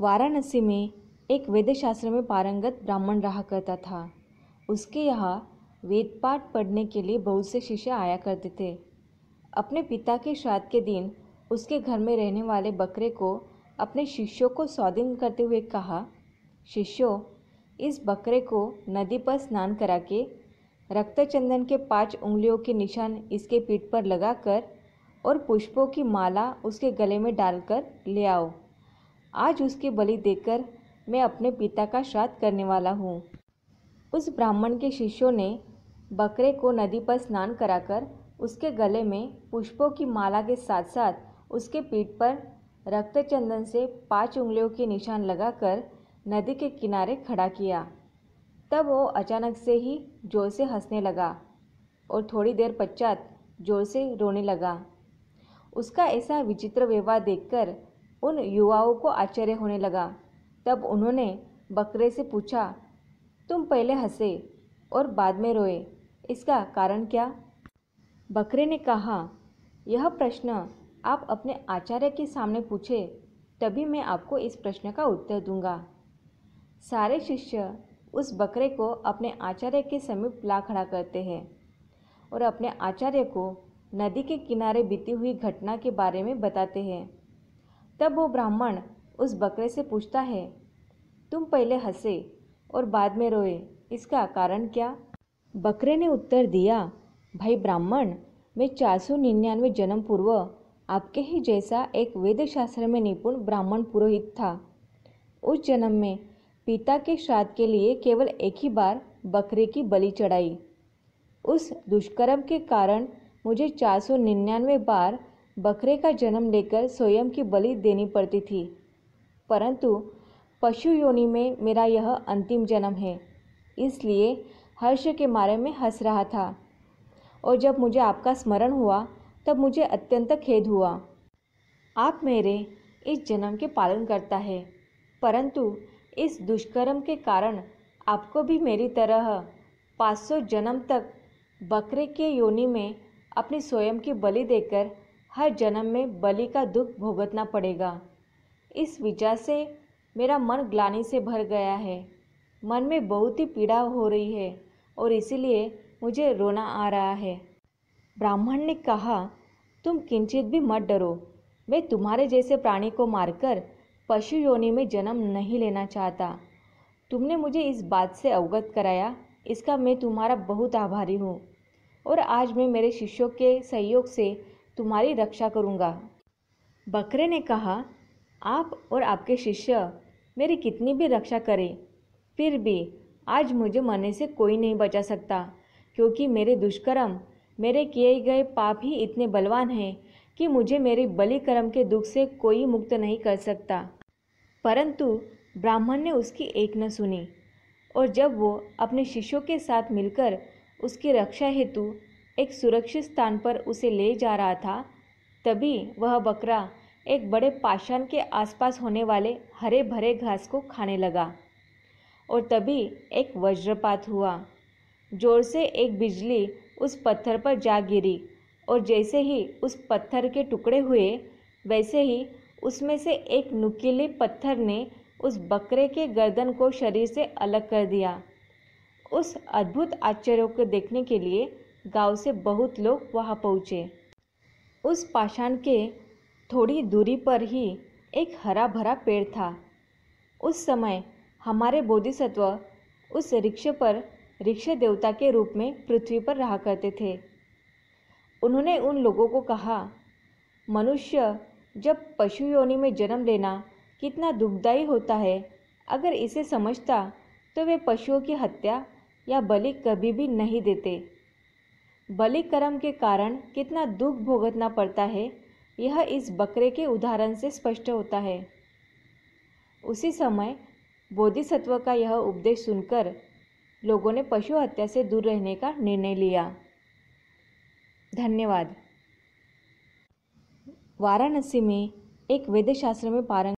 वाराणसी में एक वेद शास्त्र में पारंगत ब्राह्मण रहा करता था उसके यहाँ वेद पाठ पढ़ने के लिए बहुत से शिष्य आया करते थे अपने पिता के श्राद्ध के दिन उसके घर में रहने वाले बकरे को अपने शिष्यों को स्वाधीन करते हुए कहा शिष्यों इस बकरे को नदी पर स्नान करा के रक्तचंदन के पांच उंगलियों के निशान इसके पीठ पर लगाकर और पुष्पों की माला उसके गले में डालकर ले आओ आज उसकी बलि देकर मैं अपने पिता का श्राद्ध करने वाला हूँ उस ब्राह्मण के शिष्यों ने बकरे को नदी पर स्नान कराकर उसके गले में पुष्पों की माला के साथ साथ उसके पीठ पर रक्त चंदन से पांच उंगलियों के निशान लगाकर नदी के किनारे खड़ा किया तब वो अचानक से ही जोर से हंसने लगा और थोड़ी देर पश्चात जोर से रोने लगा उसका ऐसा विचित्र व्यवहार देखकर उन युवाओं को आश्चर्य होने लगा तब उन्होंने बकरे से पूछा तुम पहले हंसे और बाद में रोए इसका कारण क्या बकरे ने कहा यह प्रश्न आप अपने आचार्य के सामने पूछे तभी मैं आपको इस प्रश्न का उत्तर दूंगा सारे शिष्य उस बकरे को अपने आचार्य के समीप ला खड़ा करते हैं और अपने आचार्य को नदी के किनारे बीती हुई घटना के बारे में बताते हैं तब वो ब्राह्मण उस बकरे से पूछता है तुम पहले हंसे और बाद में रोए इसका कारण क्या बकरे ने उत्तर दिया भाई ब्राह्मण मैं चार सौ निन्यानवे जन्म पूर्व आपके ही जैसा एक वेद शास्त्र में निपुण ब्राह्मण पुरोहित था उस जन्म में पिता के श्राद्ध के लिए केवल एक ही बार बकरे की बलि चढ़ाई उस दुष्कर्म के कारण मुझे चार सौ निन्यानवे बार बकरे का जन्म लेकर स्वयं की बलि देनी पड़ती थी परंतु पशु योनि में मेरा यह अंतिम जन्म है इसलिए हर्ष के मारे में हंस रहा था और जब मुझे आपका स्मरण हुआ तब मुझे अत्यंत खेद हुआ आप मेरे इस जन्म के पालन करता है परंतु इस दुष्कर्म के कारण आपको भी मेरी तरह 500 जन्म तक बकरे के योनि में अपनी स्वयं की बलि देकर हर जन्म में बलि का दुख भुगतना पड़ेगा इस विचार से मेरा मन ग्लानि से भर गया है मन में बहुत ही पीड़ा हो रही है और इसीलिए मुझे रोना आ रहा है ब्राह्मण ने कहा तुम किंचित भी मत डरो मैं तुम्हारे जैसे प्राणी को मारकर पशु योनि में जन्म नहीं लेना चाहता तुमने मुझे इस बात से अवगत कराया इसका मैं तुम्हारा बहुत आभारी हूँ और आज मैं मेरे शिष्यों के सहयोग से तुम्हारी रक्षा करूँगा बकरे ने कहा आप और आपके शिष्य मेरी कितनी भी रक्षा करें फिर भी आज मुझे मरने से कोई नहीं बचा सकता क्योंकि मेरे दुष्कर्म मेरे किए गए पाप ही इतने बलवान हैं कि मुझे मेरे बलि कर्म के दुख से कोई मुक्त नहीं कर सकता परंतु ब्राह्मण ने उसकी एक न सुनी और जब वो अपने शिष्यों के साथ मिलकर उसकी रक्षा हेतु एक सुरक्षित स्थान पर उसे ले जा रहा था तभी वह बकरा एक बड़े पाषाण के आसपास होने वाले हरे भरे घास को खाने लगा और तभी एक वज्रपात हुआ जोर से एक बिजली उस पत्थर पर जा गिरी और जैसे ही उस पत्थर के टुकड़े हुए वैसे ही उसमें से एक नुकीले पत्थर ने उस बकरे के गर्दन को शरीर से अलग कर दिया उस अद्भुत आश्चर्य को देखने के लिए गांव से बहुत लोग वहां पहुंचे उस पाषाण के थोड़ी दूरी पर ही एक हरा भरा पेड़ था उस समय हमारे बोधिसत्व उस रिक्शे पर रिक्शे देवता के रूप में पृथ्वी पर रहा करते थे उन्होंने उन लोगों को कहा मनुष्य जब पशु योनि में जन्म लेना कितना दुखदायी होता है अगर इसे समझता तो वे पशुओं की हत्या या बलि कभी भी नहीं देते बलि कर्म के कारण कितना दुख भोगतना पड़ता है यह इस बकरे के उदाहरण से स्पष्ट होता है उसी समय बोधिसत्व का यह उपदेश सुनकर लोगों ने पशु हत्या से दूर रहने का निर्णय लिया धन्यवाद वाराणसी में एक वेद शास्त्र में पारंग